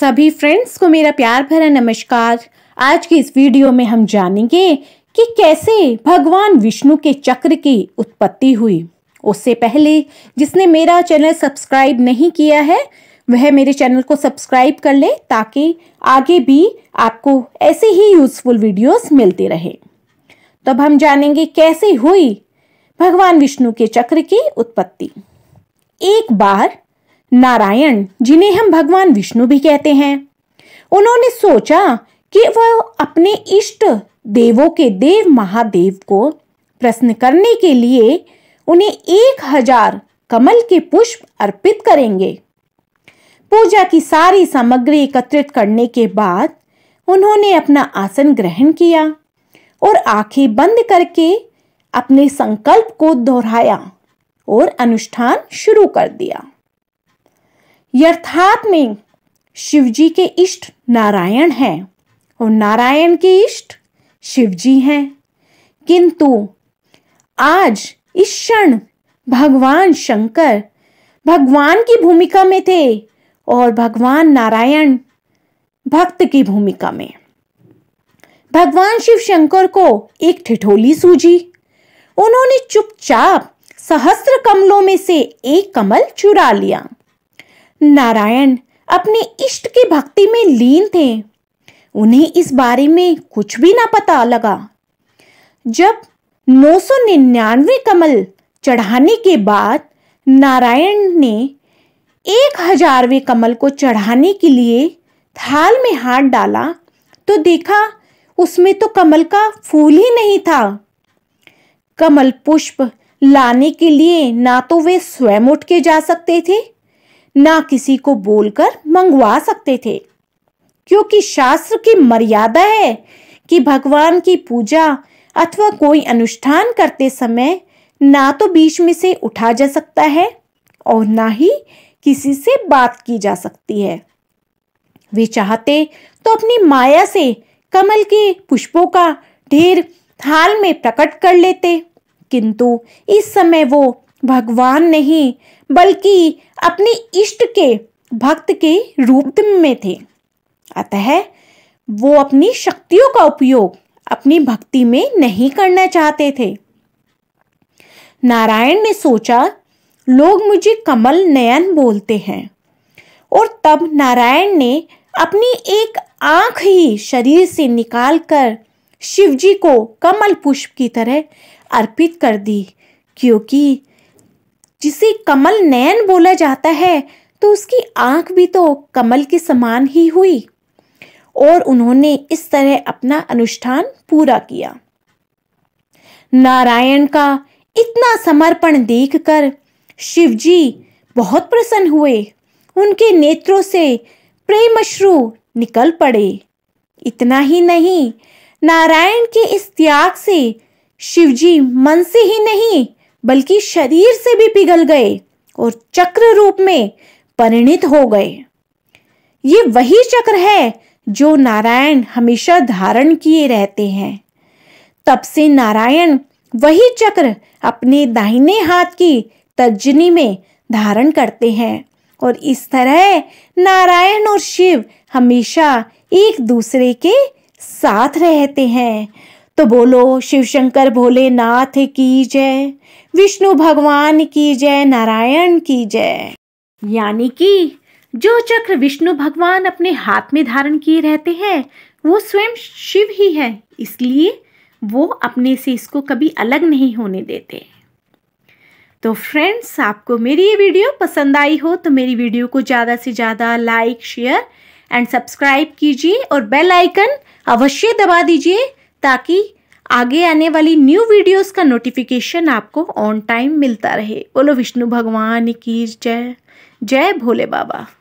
सभी फ्रेंड्स को मेरा प्यार भरा नमस्कार आज की इस वीडियो में हम जानेंगे कि कैसे भगवान विष्णु के चक्र की उत्पत्ति हुई उससे पहले जिसने मेरा चैनल सब्सक्राइब नहीं किया है वह मेरे चैनल को सब्सक्राइब कर ले ताकि आगे भी आपको ऐसे ही यूज़फुल वीडियोस मिलते रहे तब हम जानेंगे कैसे हुई भगवान विष्णु के चक्र की उत्पत्ति एक बार नारायण जिन्हें हम भगवान विष्णु भी कहते हैं उन्होंने सोचा कि वह अपने इष्ट देवों के देव महादेव को प्रश्न करने के लिए उन्हें एक हजार कमल के पुष्प अर्पित करेंगे पूजा की सारी सामग्री एकत्रित करने के बाद उन्होंने अपना आसन ग्रहण किया और आंखें बंद करके अपने संकल्प को दोहराया और अनुष्ठान शुरू कर दिया यथार्थ में शिवजी के इष्ट नारायण हैं और नारायण के इष्ट शिवजी हैं किंतु आज इस क्षण भगवान शंकर भगवान की भूमिका में थे और भगवान नारायण भक्त की भूमिका में भगवान शिव शंकर को एक ठिठोली सूझी उन्होंने चुपचाप सहस्र कमलों में से एक कमल चुरा लिया नारायण अपने इष्ट की भक्ति में लीन थे उन्हें इस बारे में कुछ भी ना पता लगा जब 999 कमल चढ़ाने के बाद नारायण ने एक हजारवें कमल को चढ़ाने के लिए थाल में हाथ डाला तो देखा उसमें तो कमल का फूल ही नहीं था कमल पुष्प लाने के लिए ना तो वे स्वयं उठ के जा सकते थे ना किसी को बोलकर मंगवा सकते थे क्योंकि शास्त्र की मर्यादा है कि भगवान की पूजा अथवा कोई अनुष्ठान करते समय ना तो बीच में से उठा जा सकता है और ना ही किसी से बात की जा सकती है वे चाहते तो अपनी माया से कमल के पुष्पों का ढेर थाल में प्रकट कर लेते किंतु इस समय वो भगवान नहीं बल्कि अपने इष्ट के भक्त के रूप में थे अतः वो अपनी शक्तियों का उपयोग अपनी भक्ति में नहीं करना चाहते थे नारायण ने सोचा लोग मुझे कमल नयन बोलते हैं और तब नारायण ने अपनी एक आंख ही शरीर से निकालकर शिवजी को कमल पुष्प की तरह अर्पित कर दी क्योंकि जिसे कमल नयन बोला जाता है तो उसकी आंख भी तो कमल के समान ही हुई और उन्होंने इस तरह अपना अनुष्ठान पूरा किया नारायण का इतना समर्पण देखकर शिवजी बहुत प्रसन्न हुए उनके नेत्रों से प्रेमश्रु निकल पड़े इतना ही नहीं नारायण के इस त्याग से शिवजी मन से ही नहीं बल्कि शरीर से भी पिघल गए और चक्र रूप में परिणित हो गए ये वही चक्र है जो नारायण हमेशा धारण किए रहते हैं तब से नारायण वही चक्र अपने दाहिने हाथ की तर्जनी में धारण करते हैं और इस तरह नारायण और शिव हमेशा एक दूसरे के साथ रहते हैं तो बोलो शिव शंकर भोलेनाथ की जय विष्णु भगवान की जय नारायण की जय यानी कि जो चक्र विष्णु भगवान अपने हाथ में धारण किए रहते हैं वो स्वयं शिव ही है इसलिए वो अपने से इसको कभी अलग नहीं होने देते तो फ्रेंड्स आपको मेरी ये वीडियो पसंद आई हो तो मेरी वीडियो को ज़्यादा से ज़्यादा लाइक शेयर एंड सब्सक्राइब कीजिए और बेल आइकन अवश्य दबा दीजिए ताकि आगे आने वाली न्यू वीडियोस का नोटिफिकेशन आपको ऑन टाइम मिलता रहे बोलो विष्णु भगवान की जय जय भोले बाबा